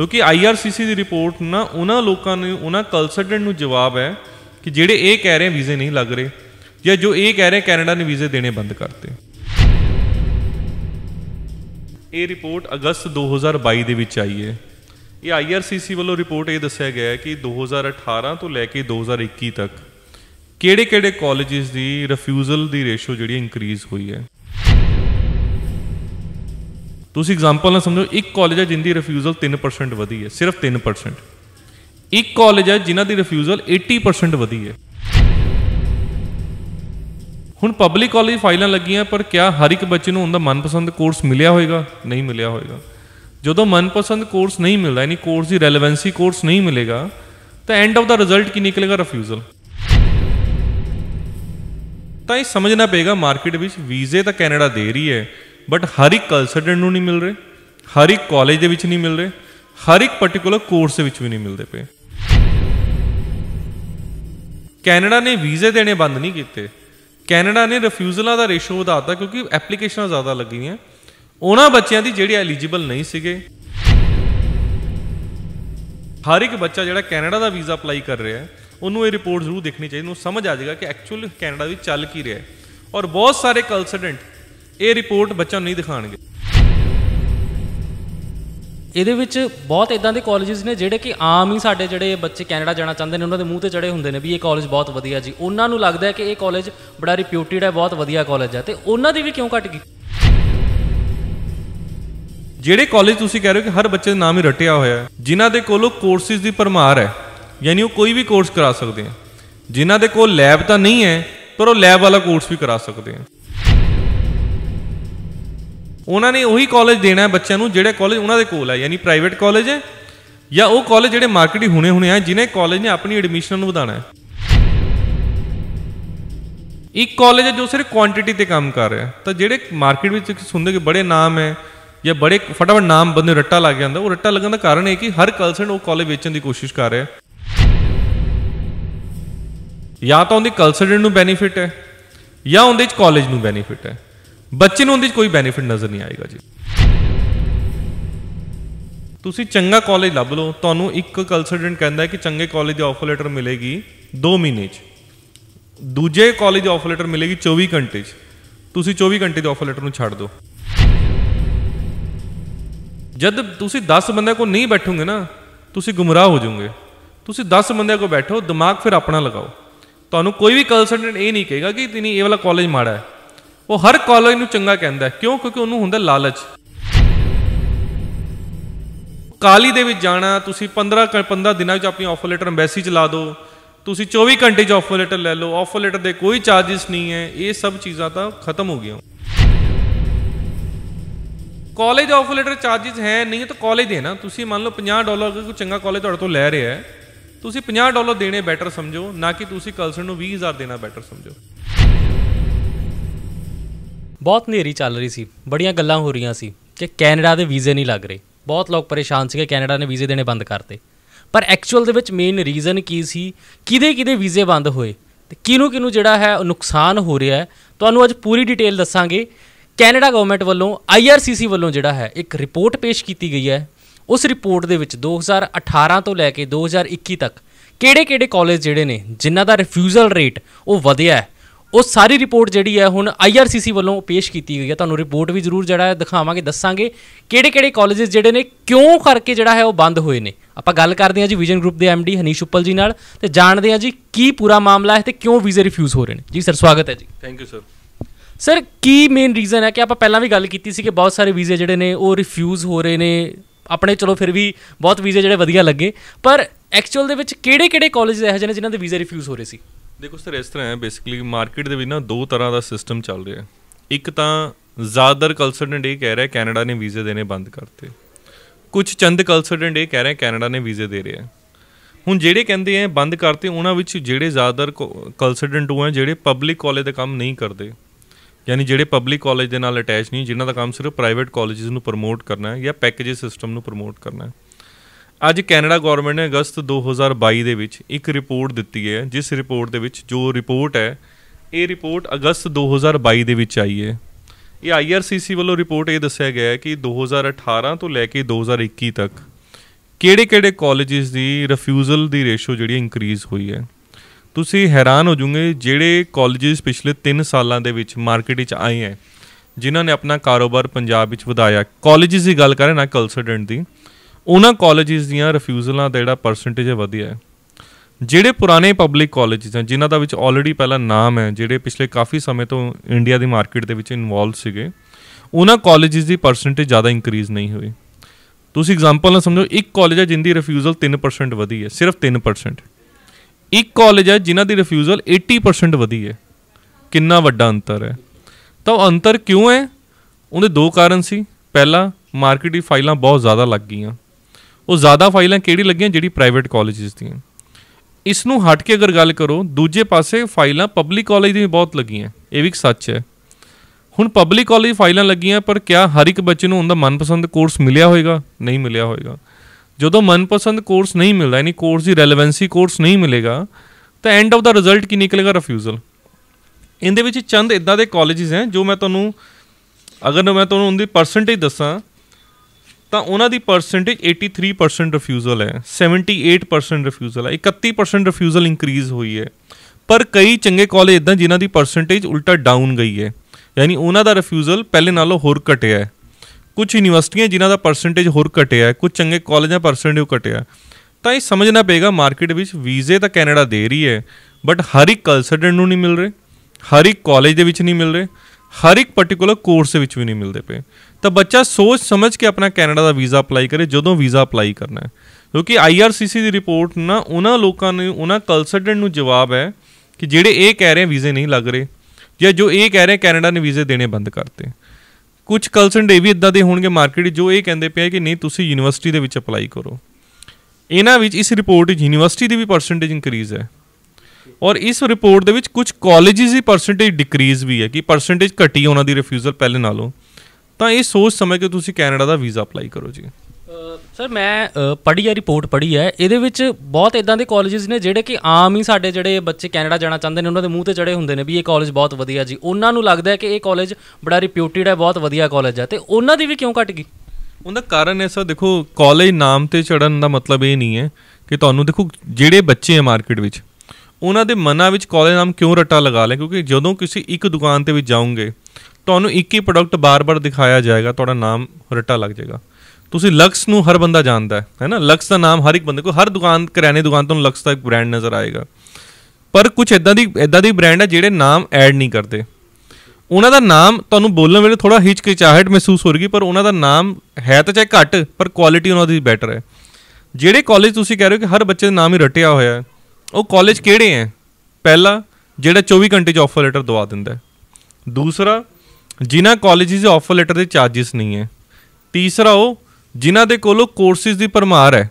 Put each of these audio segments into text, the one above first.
ਕਿਉਂਕਿ ਆਈਆਰਸੀਸੀ ਦੀ ਰਿਪੋਰਟ ਨਾ ਉਹਨਾਂ ਲੋਕਾਂ ਨੂੰ ਉਹਨਾਂ ਕੰਸਲਟੈਂਟ ਨੂੰ ਜਵਾਬ ਹੈ ਕਿ ਜਿਹੜੇ ਇਹ ਕਹਿ ਰਹੇ ਵੀਜ਼ੇ ਨਹੀਂ ਲੱਗ ਰਹੇ ਜਾਂ ਜੋ ਇਹ ਕਹਿ ਰਹੇ ਕੈਨੇਡਾ ਨੇ ਵੀਜ਼ੇ ਦੇਣੇ ਬੰਦ ਕਰਤੇ ਇਹ ਰਿਪੋਰਟ ਅਗਸਤ 2022 ਦੇ ਵਿੱਚ ਆਈ ਹੈ ਇਹ ਆਈਆਰਸੀਸੀ ਵੱਲੋਂ ਰਿਪੋਰਟ ਇਹ ਦੱਸਿਆ ਗਿਆ ਹੈ ਕਿ 2018 ਤੋਂ ਲੈ ਕੇ 2021 ਤੱਕ ਕਿਹੜੇ-ਕਿਹੜੇ ਕਾਲਜਸ ਦੀ ਰਿਫਿਊਜ਼ਲ ਦੀ ਰੇਸ਼ੋ ਜਿਹੜੀ ਇਨਕਰੀਜ਼ ਹੋਈ ਹੈ ਤੁਸੀਂ ਐਗਜ਼ਾਮਪਲ ਨਾਲ ਸਮਝੋ ਇੱਕ ਕਾਲਜ ਹੈ ਜਿੰਦੀ ਰਿਫਿਊਜ਼ਲ 3% ਵਧੀ ਹੈ ਸਿਰਫ 3% ਇੱਕ ਕਾਲਜ ਹੈ ਜਿਨ੍ਹਾਂ ਦੀ ਰਿਫਿਊਜ਼ਲ 80% ਵਧੀ ਹੈ ਹੁਣ ਪਬਲਿਕ ਕਾਲਜ ਫਾਈਲਾਂ ਲੱਗੀਆਂ ਪਰ ਕਿਆ ਹਰ ਇੱਕ ਬੱਚੇ ਨੂੰ ਉਹਦਾ ਮਨਪਸੰਦ ਕੋਰਸ ਮਿਲਿਆ ਹੋਵੇਗਾ ਨਹੀਂ ਮਿਲਿਆ ਹੋਵੇਗਾ ਜਦੋਂ ਮਨਪਸੰਦ ਕੋਰਸ ਨਹੀਂ ਮਿਲਦਾ ਯਾਨੀ ਕੋਰਸ ਦੀ ਰੈਲੇਵੈਂਸੀ ਕੋਰਸ ਨਹੀਂ ਮਿਲੇਗਾ ਤਾਂ ਐਂਡ ਆਫ ਦਾ ਰਿਜ਼ਲਟ ਕੀ ਨਿਕਲੇਗਾ ਰਿਫਿਊਜ਼ਲ ਤਾਂ ਇਹ ਸਮਝਣਾ ਪਏਗਾ ਮਾਰਕੀਟ ਵਿੱਚ ਵੀਜ਼ੇ ਤਾਂ ਕੈਨੇਡਾ ਦੇ ਰਹੀ ਹੈ ਬਟ ਹਰ ਇੱਕ ਕਲਸਟਡੈਂਟ ਨੂੰ ਨਹੀਂ ਮਿਲ ਰਹੇ ਹਰ ਇੱਕ ਕਾਲਜ ਦੇ ਵਿੱਚ ਨਹੀਂ ਮਿਲ ਰਹੇ ਹਰ ਇੱਕ ਪਾਰਟਿਕੂਲਰ ਕੋਰਸ ਦੇ ਵਿੱਚ ਵੀ ਨਹੀਂ ਮਿਲਦੇ ਪਏ ਕੈਨੇਡਾ ਨੇ ਵੀਜ਼ੇ ਦੇਣੇ ਬੰਦ ਨਹੀਂ ਕੀਤੇ ਕੈਨੇਡਾ ਨੇ ਰਿਫਿਊਜ਼ਲਾਂ ਦਾ ਰੇਸ਼ੋ ਵਧਾਤਾ ਕਿਉਂਕਿ ਐਪਲੀਕੇਸ਼ਨਾਂ ਜ਼ਿਆਦਾ ਲੱਗੀਆਂ ਉਹਨਾਂ ਬੱਚਿਆਂ ਦੀ ਜਿਹੜੇ ਐਲੀਜੀਬਲ ਨਹੀਂ ਸੀਗੇ ਹਰ ਇੱਕ ਬੱਚਾ ਜਿਹੜਾ ਕੈਨੇਡਾ ਦਾ ਵੀਜ਼ਾ ਅਪਲਾਈ ਕਰ ਰਿਹਾ ਹੈ ਉਹਨੂੰ ਇਹ ਰਿਪੋਰਟ ਜ਼ਰੂਰ ਦੇਖਣੀ ਚਾਹੀਦੀ ਉਹਨੂੰ ਸਮਝ ਆ ਜਾਏਗਾ ਕਿ ਐਕਚੁਅਲ ਕੈਨੇਡਾ ਵਿੱਚ ਚੱਲ ਕੀ ਰਿਹਾ ਹੈ ਔਰ ਬਹੁਤ ਸਾਰੇ ਕਲਸਡੈਂਟ ਇਹ ਰਿਪੋਰਟ ਬੱਚਿਆਂ ਨੂੰ ਨਹੀਂ ਦਿਖਾਣਗੇ ਇਹਦੇ ਵਿੱਚ ਬਹੁਤ ਇਦਾਂ ਦੇ ਕਾਲਜਸ ਨੇ ਜਿਹੜੇ ਕਿ ਆਮ ਹੀ ਸਾਡੇ ਜਿਹੜੇ ਬੱਚੇ ਕੈਨੇਡਾ ਜਾਣਾ ਚਾਹੁੰਦੇ ਨੇ ਉਹਨਾਂ ਦੇ ਮੂੰਹ ਤੇ ਚੜੇ ਹੁੰਦੇ ਨੇ ਵੀ ਇਹ ਕਾਲਜ ਬਹੁਤ ਵਧੀਆ ਜੀ ਉਹਨਾਂ ਨੂੰ ਲੱਗਦਾ ਹੈ ਕਿ ਇਹ ਕਾਲਜ ਬੜਾ ਰਿਪਿਊਟਡ ਹੈ ਬਹੁਤ ਵਧੀਆ ਕਾਲਜ ਹੈ ਤੇ ਉਹਨਾਂ ਦੀ ਵੀ ਕਿਉਂ ਘਟ ਗਈ ਜਿਹੜੇ ਕਾਲਜ ਤੁਸੀਂ ਕਹਿ ਰਹੇ ਹੋ ਕਿ ਹਰ ਬੱਚੇ ਦਾ ਨਾਮ ਹੀ ਰਟਿਆ ਹੋਇਆ ਹੈ ਜਿਨ੍ਹਾਂ ਦੇ ਕੋਲੋਂ ਕੋਰਸਿਸ ਦੀ ਪਰਮਾਰ ਹੈ ਯਾਨੀ ਉਹ ਕੋਈ ਵੀ ਕੋਰਸ ਕਰਾ ਸਕਦੇ ਆ ਜਿਨ੍ਹਾਂ ਦੇ ਕੋਲ ਲੈਬ ਤਾਂ ਨਹੀਂ ਹੈ ਪਰ ਉਹ ਲੈਬ ਵਾਲਾ ਕੋਰਸ ਵੀ ਕਰਾ ਸਕਦੇ ਆ ਉਹਨਾਂ ਨੇ ਉਹੀ ਕਾਲਜ ਦੇਣਾ ਹੈ ਬੱਚਿਆਂ ਨੂੰ ਜਿਹੜੇ ਕਾਲਜ ਉਹਨਾਂ ਦੇ ਕੋਲ ਹੈ ਯਾਨੀ ਪ੍ਰਾਈਵੇਟ ਕਾਲਜ ਹੈ ਜਾਂ ਉਹ ਕਾਲਜ ਜਿਹੜੇ ਮਾਰਕੀਟ ਹੀ ਹੁਣੇ ਹੁਣੇ ਆ ਜਿਨ੍ਹਾਂ ਕਾਲਜ ਨੇ ਆਪਣੀ ਐਡਮਿਸ਼ਨ ਨੂੰ ਵਧਾਣਾ ਹੈ ਇੱਕ ਕਾਲਜ ਹੈ ਜੋ ਸਿਰਫ ਕੁਆਂਟੀਟੀ ਤੇ ਕੰਮ ਕਰ ਰਿਹਾ ਤਾਂ ਜਿਹੜੇ ਮਾਰਕੀਟ ਵਿੱਚ ਸੁਣਦੇ ਕਿ ਬੜੇ ਨਾਮ ਹੈ ਜਾਂ ਬੜੇ ਫਟਾਫਟ ਨਾਮ ਬੰਦੇ ਰੱਟਾ ਲੱਗ ਜਾਂਦਾ ਉਹ ਰੱਟਾ ਲੱਗਣ ਦਾ ਕਾਰਨ ਇਹ ਕਿ ਹਰ ਕਲਸਨ ਉਹ ਕਾਲਜ ਵੇਚਣ ਦੀ ਕੋਸ਼ਿਸ਼ ਕਰ ਰਿਹਾ ਜਾਂ ਤਾਂ ਉਹਦੀ ਕਲਸਟਡੈਂਟ ਨੂੰ ਬੈਨੀਫਿਟ ਹੈ ਜਾਂ ਉਹਦੇ ਵਿੱਚ ਕਾਲਜ ਨੂੰ ਬੈਨੀਫਿਟ ਹੈ ਬੱਚੇ ਨੂੰ ਉਹਦੀ ਕੋਈ ਬੈਨੀਫਿਟ ਨਜ਼ਰ ਨਹੀਂ ਆਏਗਾ ਜੀ ਤੁਸੀਂ ਚੰਗਾ ਕਾਲਜ ਲੱਭ ਲਓ ਤੁਹਾਨੂੰ ਇੱਕ ਕੰਸਲਟੈਂਟ ਕਹਿੰਦਾ ਹੈ ਕਿ ਚੰਗੇ ਕਾਲਜ ਦੀ ਆਫਰ ਲੈਟਰ ਮਿਲੇਗੀ 2 ਮਹੀਨੇ 'ਚ ਦੂਜੇ ਕਾਲਜ ਦੀ ਆਫਰ ਲੈਟਰ ਮਿਲੇਗੀ 24 ਘੰਟੇ 'ਚ ਤੁਸੀਂ 24 ਘੰਟੇ ਦੀ ਆਫਰ ਲੈਟਰ ਨੂੰ ਛੱਡ ਦਿਓ ਜਦ ਤੁਸੀਂ 10 ਬੰਦਿਆਂ ਕੋਲ ਨਹੀਂ ਬੈਠੋਗੇ ਨਾ ਤੁਸੀਂ ਗੁੰਮਰਾਹ ਹੋ ਜਾਓਗੇ ਤੁਸੀਂ 10 ਬੰਦਿਆਂ ਕੋਲ ਬੈਠੋ ਦਿਮਾਗ ਫਿਰ ਆਪਣਾ ਲਗਾਓ ਤੁਹਾਨੂੰ ਕੋਈ ਵੀ ਕੰਸਲਟੈਂਟ ਇਹ ਨਹੀਂ ਕਹੇਗਾ ਕਿ ਤੈਨੂੰ ਇਹ ਵਾਲਾ ਕਾਲਜ ਮਾੜਾ ਹੈ ਉਹ ਹਰ ਕਾਲਜ ਨੂੰ ਚੰਗਾ ਕਹਿੰਦਾ ਕਿਉਂ ਕਿਉਂਕਿ ਉਹਨੂੰ ਹੁੰਦਾ ਲਾਲਚ ਕਾਲੀ ਦੇ ਵਿੱਚ ਜਾਣਾ ਤੁਸੀਂ 15 15 ਦਿਨਾਂ ਵਿੱਚ ਆਪਣੀ ਆਫਰ ਲੈਟਰ ਐਮਬੈਸੀ ਚ ਲਾ ਦਿਓ ਤੁਸੀਂ 24 ਘੰਟੇ ਚ ਆਫਰ ਲੈਟਰ ਲੈ ਲਓ ਆਫਰ ਲੈਟਰ ਦੇ ਕੋਈ ਚਾਰजेस ਨਹੀਂ ਹੈ ਇਹ ਸਭ ਚੀਜ਼ਾਂ ਤਾਂ ਖਤਮ ਹੋ ਗਈਆਂ ਕਾਲਜ ਆਫਰ ਲੈਟਰ ਚਾਰजेस ਹੈ ਨਹੀਂ ਤਾਂ ਕਾਲਜ ਦੇ ਨਾ ਤੁਸੀਂ ਮੰਨ ਲਓ 50 ਡਾਲਰ ਕੋਈ ਚੰਗਾ ਕਾਲਜ ਤੁਹਾਡੇ ਤੋਂ ਲੈ ਰਿਹਾ ਹੈ ਤੁਸੀਂ 50 ਡਾਲਰ ਦੇਣੇ ਬੈਟਰ ਸਮਝੋ ਨਾ ਕਿ ਤੁਸੀਂ ਕਲਸਨ ਨੂੰ 20000 ਦੇਣਾ ਬੈਟਰ ਸਮਝੋ ਬਹੁਤ ਹਨੇਰੀ ਚੱਲ ਰਹੀ ਸੀ ਬੜੀਆਂ ਗੱਲਾਂ ਹੋ ਰਹੀਆਂ ਸੀ ਕਿ ਕੈਨੇਡਾ ਦੇ ਵੀਜ਼ੇ ਨਹੀਂ ਲੱਗ ਰਹੇ ਬਹੁਤ ਲੋਕ ਪਰੇਸ਼ਾਨ ਸੀਗੇ ਕੈਨੇਡਾ ਨੇ ਵੀਜ਼ੇ ਦੇਣੇ ਬੰਦ ਕਰਤੇ ਪਰ ਐਕਚੁਅਲ ਦੇ ਵਿੱਚ ਮੇਨ ਰੀਜ਼ਨ ਕੀ ਸੀ ਕਿਦੇ ਕਿਦੇ ਵੀਜ਼ੇ ਬੰਦ ਹੋਏ ਤੇ ਕਿਨੂੰ ਕਿਨੂੰ ਜਿਹੜਾ ਹੈ ਨੁਕਸਾਨ ਹੋ ਰਿਹਾ ਹੈ ਤੁਹਾਨੂੰ ਅੱਜ ਪੂਰੀ ਡਿਟੇਲ ਦੱਸਾਂਗੇ ਕੈਨੇਡਾ ਗਵਰਨਮੈਂਟ ਵੱਲੋਂ ਆਈਆਰਸੀਸੀ ਵੱਲੋਂ ਜਿਹੜਾ ਹੈ ਇੱਕ ਰਿਪੋਰਟ ਪੇਸ਼ ਕੀਤੀ ਗਈ ਹੈ ਉਸ ਰਿਪੋਰਟ ਦੇ ਵਿੱਚ 2018 ਤੋਂ ਲੈ ਕੇ 2021 ਤੱਕ ਕਿਹੜੇ-ਕਿਹੜੇ ਕਾਲਜ ਜਿਹੜੇ ਨੇ ਜਿਨ੍ਹਾਂ ਦਾ ਰਿਫਿਊਜ਼ਲ ਰੇਟ ਉਹ ਵਧਿਆ ਹੈ ਉਹ ਸਾਰੀ ਰਿਪੋਰਟ ਜਿਹੜੀ ਹੈ ਹੁਣ ਆਈਆਰਸੀਸੀ ਵੱਲੋਂ ਪੇਸ਼ ਕੀਤੀ ਗਈ ਹੈ ਤੁਹਾਨੂੰ ਰਿਪੋਰਟ ਵੀ ਜ਼ਰੂਰ ਜਿਹੜਾ ਦਿਖਾਵਾਂਗੇ ਦੱਸਾਂਗੇ ਕਿਹੜੇ ਕਿਹੜੇ ਕਾਲਜਸ ਜਿਹੜੇ ਨੇ ਕਿਉਂ ਕਰਕੇ ਜਿਹੜਾ ਹੈ ਉਹ ਬੰਦ ਹੋਏ ਨੇ ਆਪਾਂ ਗੱਲ ਕਰਦੇ ਹਾਂ ਜੀ ਵਿਜ਼ਨ ਗਰੁੱਪ ਦੇ ਐਮਡੀ ਹਨੀਸ਼ ਉੱਪਲ ਜੀ ਨਾਲ ਤੇ ਜਾਣਦੇ ਹਾਂ ਜੀ ਕੀ ਪੂਰਾ ਮਾਮਲਾ ਹੈ ਤੇ ਕਿਉਂ ਵੀਜ਼ੇ ਰਿਫਿਊਜ਼ ਹੋ ਰਹੇ ਨੇ ਜੀ ਸਰ ਸਵਾਗਤ ਹੈ ਜੀ ਥੈਂਕ ਯੂ ਸਰ ਸਰ ਕੀ ਮੇਨ ਰੀਜ਼ਨ ਹੈ ਕਿ ਆਪਾਂ ਪਹਿਲਾਂ ਵੀ ਗੱਲ ਕੀਤੀ ਸੀ ਕਿ ਬਹੁਤ ਸਾਰੇ ਵੀਜ਼ੇ ਜਿਹੜੇ ਨੇ ਉਹ ਰਿਫਿਊਜ਼ ਹੋ ਰਹੇ ਨੇ ਆਪਣੇ ਚਲੋ ਫਿਰ ਵੀ ਬਹੁਤ ਵੀਜ਼ੇ ਜਿਹੜੇ ਵਧੀਆ ਲੱਗੇ ਪਰ ਐਕਚੁਅਲ ਦੇ ਵਿੱਚ ਕਿਹੜੇ-ਕਿਹੜੇ ਕਾਲਜਸ ਇਹੋ ਜਿਹੇ ਨੇ ਜਿਨ੍ਹਾਂ ਦੇ ਵੀਜ਼ੇ ਰਿਫਿਊਜ਼ ਹੋ ਰਹੇ ਸੀ ਦੇਖੋ ਸਰ ਇਸ ਤਰ੍ਹਾਂ ਹੈ ਬੇਸਿਕਲੀ ਮਾਰਕੀਟ ਦੇ ਵਿੱਚ ਨਾ ਦੋ ਤਰ੍ਹਾਂ ਦਾ ਸਿਸਟਮ ਚੱਲ ਰਿਹਾ ਇੱਕ ਤਾਂ ਜ਼ਿਆਦਾਤਰ ਕਨਸਲਟੈਂਟ ਇਹ ਕਹਿ ਰਿਹਾ ਕੈਨੇਡਾ ਨੇ ਵੀਜ਼ੇ ਦੇਣੇ ਬੰਦ ਕਰਤੇ ਕੁਝ ਚੰਦ ਕਨਸਲਟੈਂਟ ਇਹ ਕਹਿ ਰਹੇ ਕੈਨੇਡਾ ਨੇ ਵੀਜ਼ੇ ਦੇ ਰਿਹਾ ਹੁਣ ਜਿਹੜੇ ਕਹਿੰਦੇ ਆ ਬੰਦ ਕਰਤੇ ਉਹਨਾਂ ਵਿੱਚ ਜਿਹੜੇ ਜ਼ਿਆਦਾਤਰ ਕਨਸਲਟੈਂਟ ਹੋਏ ਜਿਹੜੇ ਪਬਲਿਕ ਕਾਲਜ ਦਾ ਕੰਮ ਨਹੀਂ ਕਰਦੇ ਯਾਨੀ ਜਿਹੜੇ ਪਬਲਿਕ ਕਾਲਜ ਦੇ ਨਾਲ ਅਟੈਚ ਨਹੀਂ ਜਿਨ੍ਹਾਂ ਦਾ ਕੰਮ ਸਿਰਫ ਪ੍ਰਾਈਵੇਟ ਕਾਲਜਸ ਨੂੰ ਪ੍ਰਮੋਟ ਕਰਨਾ ਹੈ ਜਾਂ ਪੈਕੇਜ ਸਿਸਟਮ ਨੂੰ ਪ੍ਰਮੋਟ ਕਰਨਾ ਹੈ ਅੱਜ ਕੈਨੇਡਾ ਗਵਰਨਮੈਂਟ ਨੇ ਅਗਸਤ 2022 ਦੇ ਵਿੱਚ ਇੱਕ ਰਿਪੋਰਟ ਦਿੱਤੀ ਹੈ ਜਿਸ ਰਿਪੋਰਟ ਦੇ ਵਿੱਚ ਜੋ ਰਿਪੋਰਟ ਹੈ ਇਹ ਰਿਪੋਰਟ ਅਗਸਤ 2022 ਦੇ ਵਿੱਚ ਆਈ ਹੈ ਇਹ IRCC ਵੱਲੋਂ ਰਿਪੋਰਟ ਇਹ ਦੱਸਿਆ ਗਿਆ ਹੈ ਕਿ 2018 ਤੋਂ ਲੈ ਕੇ 2021 ਤੱਕ ਕਿਹੜੇ-ਕਿਹੜੇ ਕਾਲਜਿਸ ਦੀ ਰਿਫਿਊਜ਼ਲ ਦੀ ਰੇਸ਼ੋ ਜਿਹੜੀ ਇਨਕਰੀਜ਼ ਹੋਈ ਹੈ ਤੁਸੀਂ ਹੈਰਾਨ ਹੋ ਜੂਗੇ ਜਿਹੜੇ ਕਾਲਜਿਸ ਪਿਛਲੇ 3 ਸਾਲਾਂ ਦੇ ਵਿੱਚ ਮਾਰਕੀਟ ਵਿੱਚ ਆਏ ਹੈ ਜਿਨ੍ਹਾਂ ਨੇ ਆਪਣਾ ਕਾਰੋਬਾਰ ਪੰਜਾਬ ਵਿੱਚ ਵਧਾਇਆ ਕਾਲਜਿਸ ਦੀ ਗੱਲ ਕਰ ਰਹੇ ਨਾ ਕੰਸਲਟੈਂਟ ਦੀ ਉਹਨਾਂ ਕਾਲਜਿਸ ਦੀਆਂ ਰਿਫਿਊਜ਼ਲਾਂ ਦਾ ਜਿਹੜਾ ਪਰਸੈਂਟੇਜ ਹੈ ਵਧਿਆ ਹੈ ਜਿਹੜੇ ਪੁਰਾਣੇ ਪਬਲਿਕ ਕਾਲਜਿਸ ਹਨ ਜਿਨ੍ਹਾਂ ਦਾ ਵਿੱਚ ਆਲਰੇਡੀ ਪਹਿਲਾਂ ਨਾਮ ਹੈ ਜਿਹੜੇ ਪਿਛਲੇ ਕਾਫੀ ਸਮੇਂ ਤੋਂ ਇੰਡੀਆ ਦੀ ਮਾਰਕੀਟ ਦੇ ਵਿੱਚ ਇਨਵੋਲਵ ਸੀਗੇ ਉਹਨਾਂ ਕਾਲਜਿਸ ਦੀ ਪਰਸੈਂਟੇਜ ਜ਼ਿਆਦਾ ਇਨਕਰੀਜ਼ ਨਹੀਂ ਹੋਈ ਤੁਸੀਂ ਐਗਜ਼ਾਮਪਲ ਨਾਲ ਸਮਝੋ ਇੱਕ ਕਾਲਜ ਹੈ ਜਿੰਦੀ ਰਿਫਿਊਜ਼ਲ 3% ਵਧੀ ਹੈ ਸਿਰਫ 3% ਇੱਕ ਕਾਲਜ ਹੈ ਜਿਨ੍ਹਾਂ ਦੀ ਰਿਫਿਊਜ਼ਲ 80% ਵਧੀ ਹੈ ਕਿੰਨਾ ਵੱਡਾ ਅੰਤਰ ਹੈ ਤਾਂ ਉਹ ਅੰਤਰ ਕਿਉਂ ਹੈ ਉਹਦੇ ਦੋ ਕਾਰਨ ਸੀ ਪਹਿਲਾ ਮਾਰਕੀਟ ਦੀ ਫਾਈਲਾਂ ਬਹੁਤ ਜ਼ਿਆਦਾ ਲੱਗ ਗਈਆਂ ਉਹ ਜ਼ਿਆਦਾ ਫਾਈਲਾਂ ਕਿਹੜੀ ਲੱਗੀਆਂ ਜਿਹੜੀ ਪ੍ਰਾਈਵੇਟ ਕਾਲਜਸ ਦੀਆਂ ਇਸ ਨੂੰ ਹਟ ਕੇ ਅਗਰ ਗੱਲ ਕਰੋ ਦੂਜੇ ਪਾਸੇ ਫਾਈਲਾਂ ਪਬਲਿਕ ਕਾਲਜ ਦੀਆਂ ਬਹੁਤ ਲੱਗੀਆਂ ਇਹ ਵੀ ਸੱਚ ਹੈ ਹੁਣ ਪਬਲਿਕ ਕਾਲਜ ਫਾਈਲਾਂ ਲੱਗੀਆਂ ਪਰ ਕਿਆ ਹਰ ਇੱਕ ਬੱਚੇ ਨੂੰ ਉਹਦਾ ਮਨਪਸੰਦ ਕੋਰਸ ਮਿਲਿਆ ਹੋਵੇਗਾ ਨਹੀਂ ਮਿਲਿਆ ਹੋਵੇਗਾ ਜਦੋਂ ਮਨਪਸੰਦ ਕੋਰਸ ਨਹੀਂ ਮਿਲਦਾ ਯਾਨੀ ਕੋਰਸ ਦੀ ਰੈਲੇਵੈਂਸੀ ਕੋਰਸ ਨਹੀਂ ਮਿਲੇਗਾ ਤਾਂ ਐਂਡ ਆਫ ਦਾ ਰਿਜ਼ਲਟ ਕੀ ਨਿਕਲੇਗਾ ਰਿਫਿਊਜ਼ਲ ਇਹਦੇ ਵਿੱਚ ਚੰਦ ਇਦਾਂ ਦੇ ਕਾਲਜਸ ਹੈ ਜੋ ਮੈਂ ਤੁਹਾਨੂੰ ਅਗਰ ਮੈਂ ਤੁਹਾਨੂੰ ਉਹਦੀ ਪਰਸੈਂਟੇਜ ਦੱਸਾਂ ਤਾਂ ਉਹਨਾਂ ਦੀ ਪਰਸੈਂਟੇਜ 83% ਰਿਫਿਊਜ਼ਲ ਹੈ 78% ਰਿਫਿਊਜ਼ਲ ਹੈ 31% ਰਿਫਿਊਜ਼ਲ ਇਨਕਰੀਜ਼ ਹੋਈ ਹੈ ਪਰ ਕਈ ਚੰਗੇ ਕਾਲਜ ਇਦਾਂ ਜਿਨ੍ਹਾਂ ਦੀ ਪਰਸੈਂਟੇਜ ਉਲਟਾ ਡਾਊਨ ਗਈ ਹੈ ਯਾਨੀ ਉਹਨਾਂ ਦਾ ਰਿਫਿਊਜ਼ਲ ਪਹਿਲੇ ਨਾਲੋਂ ਹੋਰ ਘਟਿਆ ਹੈ ਕੁਝ ਯੂਨੀਵਰਸਿਟੀਆਂ ਜਿਨ੍ਹਾਂ ਦਾ ਪਰਸੈਂਟੇਜ ਹੋਰ ਘਟਿਆ ਹੈ ਕੁਝ ਚੰਗੇ ਕਾਲਜਾਂ ਪਰਸੈਂਟੇਜ ਘਟਿਆ ਤਾਂ ਇਹ ਸਮਝਣਾ ਪਏਗਾ ਮਾਰਕੀਟ ਵਿੱਚ ਵੀਜ਼ੇ ਤਾਂ ਕੈਨੇਡਾ ਦੇ ਰਹੀ ਹੈ ਬਟ ਹਰ ਇੱਕ ਕਲਸਟਰਡ ਨੂੰ ਨਹੀਂ ਮਿਲ ਰਹੇ ਹਰ ਇੱਕ ਕਾਲਜ ਦੇ ਵਿੱਚ ਨਹੀਂ ਮਿਲ ਰਹੇ ਹਰ ਇੱਕ ਪਾਰਟਿਕੂਲਰ ਕੋਰਸ ਦੇ ਵਿੱਚ ਵੀ ਨਹੀਂ ਮਿਲਦੇ ਪਏ ਤਾਂ ਬੱਚਾ ਸੋਚ ਸਮਝ ਕੇ ਆਪਣਾ ਕੈਨੇਡਾ ਦਾ ਵੀਜ਼ਾ ਅਪਲਾਈ ਕਰੇ ਜਦੋਂ ਵੀਜ਼ਾ ਅਪਲਾਈ ਕਰਨਾ ਹੈ ਕਿਉਂਕਿ ਆਈਆਰਸੀਸੀ ਦੀ ਰਿਪੋਰਟ ਨਾ ਉਹਨਾਂ ਲੋਕਾਂ ਨੂੰ ਉਹਨਾਂ ਕੰਸਲਟੈਂਟ ਨੂੰ ਜਵਾਬ ਹੈ ਕਿ ਜਿਹੜੇ ਇਹ ਕਹਿ ਰਹੇ ਵੀਜ਼ੇ ਨਹੀਂ ਲੱਗ ਰਹੇ ਜਾਂ ਜੋ ਇਹ ਕਹਿ ਰਹੇ ਕੈਨੇਡਾ ਨੇ ਵੀਜ਼ੇ ਦੇਣੇ ਬੰਦ ਕਰਤੇ ਕੁਝ ਕੰਸਲਟੈਂਟ ਇਹ ਵੀ ਇਦਾਂ ਦੇ ਹੋਣਗੇ ਮਾਰਕੀਟ ਜੋ ਇਹ ਕਹਿੰਦੇ ਪਏ ਕਿ ਨਹੀਂ ਤੁਸੀਂ ਯੂਨੀਵਰਸਿਟੀ ਦੇ ਵਿੱਚ ਅਪਲਾਈ ਕਰੋ ਇਹਨਾਂ ਵਿੱਚ ਇਸ ਰਿਪੋਰਟ ਵਿੱਚ ਯੂਨੀਵਰਸਿਟੀ ਦੀ ਵੀ ਪਰਸੈਂਟੇਜ ਇਨਕਰੀਜ਼ ਹੈ ਔਰ ਇਸ ਰਿਪੋਰਟ ਦੇ ਵਿੱਚ ਕੁਝ ਕਾਲਜਿਸ ਦੀ ਪਰਸੈਂਟੇਜ ਡਿਕਰੀਜ਼ ਵੀ ਹੈ ਕਿ ਪਰਸੈਂਟੇਜ ਘਟੀ ਉਹਨਾਂ ਦੀ ਰਿਫਿਊਜ਼ਲ ਪਹਿਲੇ ਨਾਲੋਂ ਤਾਂ ਇਹ ਸੋਚ ਸਮਝ ਕੇ ਤੁਸੀਂ ਕੈਨੇਡਾ ਦਾ ਵੀਜ਼ਾ ਅਪਲਾਈ ਕਰੋ ਜੀ ਸਰ ਮੈਂ ਪੜ੍ਹੀ ਆ ਰਿਪੋਰਟ ਪੜ੍ਹੀ ਹੈ ਇਹਦੇ ਵਿੱਚ ਬਹੁਤ ਇਦਾਂ ਦੇ ਕਾਲਜਸ ਨੇ ਜਿਹੜੇ ਕਿ ਆਮ ਹੀ ਸਾਡੇ ਜਿਹੜੇ ਬੱਚੇ ਕੈਨੇਡਾ ਜਾਣਾ ਚਾਹੁੰਦੇ ਨੇ ਉਹਨਾਂ ਦੇ ਮੂੰਹ ਤੇ ਚੜੇ ਹੁੰਦੇ ਨੇ ਵੀ ਇਹ ਕਾਲਜ ਬਹੁਤ ਵਧੀਆ ਜੀ ਉਹਨਾਂ ਨੂੰ ਲੱਗਦਾ ਹੈ ਕਿ ਇਹ ਕਾਲਜ ਬੜਾ ਰਿਪਿਊਟਡ ਹੈ ਬਹੁਤ ਵਧੀਆ ਕਾਲਜ ਹੈ ਤੇ ਉਹਨਾਂ ਦੀ ਵੀ ਕਿਉਂ ਘਟ ਗਈ ਉਹਦਾ ਕਾਰਨ ਹੈ ਸਰ ਦੇਖੋ ਕਾਲਜ ਨਾਮ ਤੇ ਚੜਨ ਦਾ ਮਤਲਬ ਇਹ ਨਹੀਂ ਹੈ ਕਿ ਤੁਹਾਨੂੰ ਦੇਖੋ ਜਿਹੜੇ ਬੱਚੇ ਆ ਮਾਰਕੀਟ ਵਿੱਚ ਉਹਨਾਂ ਦੇ ਮਨਾਂ ਵਿੱਚ ਕਾਲਜ ਨਾਮ ਕਿਉਂ ਰੱਟਾ ਲਗਾ ਲੈ ਕਿਉਂਕਿ ਜਦੋਂ ਕਿਸੇ ਇੱਕ ਦੁਕਾਨ ਤੇ ਵੀ ਜਾਓਗੇ ਤੁਹਾਨੂੰ ਇੱਕ ਹੀ ਪ੍ਰੋਡਕਟ ਬਾਰ-ਬਾਰ ਦਿਖਾਇਆ ਜਾਏਗਾ ਤੁਹਾਡਾ ਨਾਮ ਰਟਾ ਲੱਗ ਜਾਏਗਾ ਤੁਸੀਂ ਲਕਸ ਨੂੰ ਹਰ ਬੰਦਾ ਜਾਣਦਾ ਹੈ ਹੈਨਾ ਲਕਸ ਦਾ ਨਾਮ ਹਰ ਇੱਕ ਬੰਦੇ ਕੋ ਹਰ ਦੁਕਾਨ ਕਰਿਆਨੇ ਦੁਕਾਨ ਤੋਂ ਲਕਸ ਦਾ ਇੱਕ ਬ੍ਰਾਂਡ ਨਜ਼ਰ ਆਏਗਾ ਪਰ ਕੁਝ ਇਦਾਂ ਦੀ ਇਦਾਂ ਦੀ ਬ੍ਰਾਂਡ ਹੈ ਜਿਹੜੇ ਨਾਮ ਐਡ ਨਹੀਂ ਕਰਦੇ ਉਹਨਾਂ ਦਾ ਨਾਮ ਤੁਹਾਨੂੰ ਬੋਲਣ ਵੇਲੇ ਥੋੜਾ ਹਿਚਕਿਚਾਹਟ ਮਹਿਸੂਸ ਹੋਰਗੀ ਪਰ ਉਹਨਾਂ ਦਾ ਨਾਮ ਹੈ ਤਾਂ ਚਾਹੇ ਘੱਟ ਪਰ ਕੁਆਲਿਟੀ ਉਹਨਾਂ ਦੀ ਬੈਟਰ ਹੈ ਜਿਹੜੇ ਕਾਲਜ ਤੁਸੀਂ ਕਹਿ ਰਹੇ ਹੋ ਕਿ ਹਰ ਬੱਚੇ ਦਾ ਨਾਮ ਹੀ ਰਟਿਆ ਹੋਇਆ ਹੈ ਉਹ ਕਾਲਜ ਕਿਹੜੇ ਹੈ ਪਹਿਲਾ ਜਿਹੜਾ 24 ਘੰਟੇ ਚ ਆਫਰ ਲੈਟਰ ਦਵਾ ਦਿੰਦਾ ਹੈ ਦੂਸਰਾ ਜਿਨ੍ਹਾਂ ਕਾਲਜਿਸ ਦੇ ਆਫਰ ਲੈਟਰ ਦੇ ਚਾਰजेस ਨਹੀਂ ਹੈ ਤੀਸਰਾ ਉਹ ਜਿਨ੍ਹਾਂ ਦੇ ਕੋਲ ਕੋਰਸਿਸ ਦੀ ਪਰਮਾਰ ਹੈ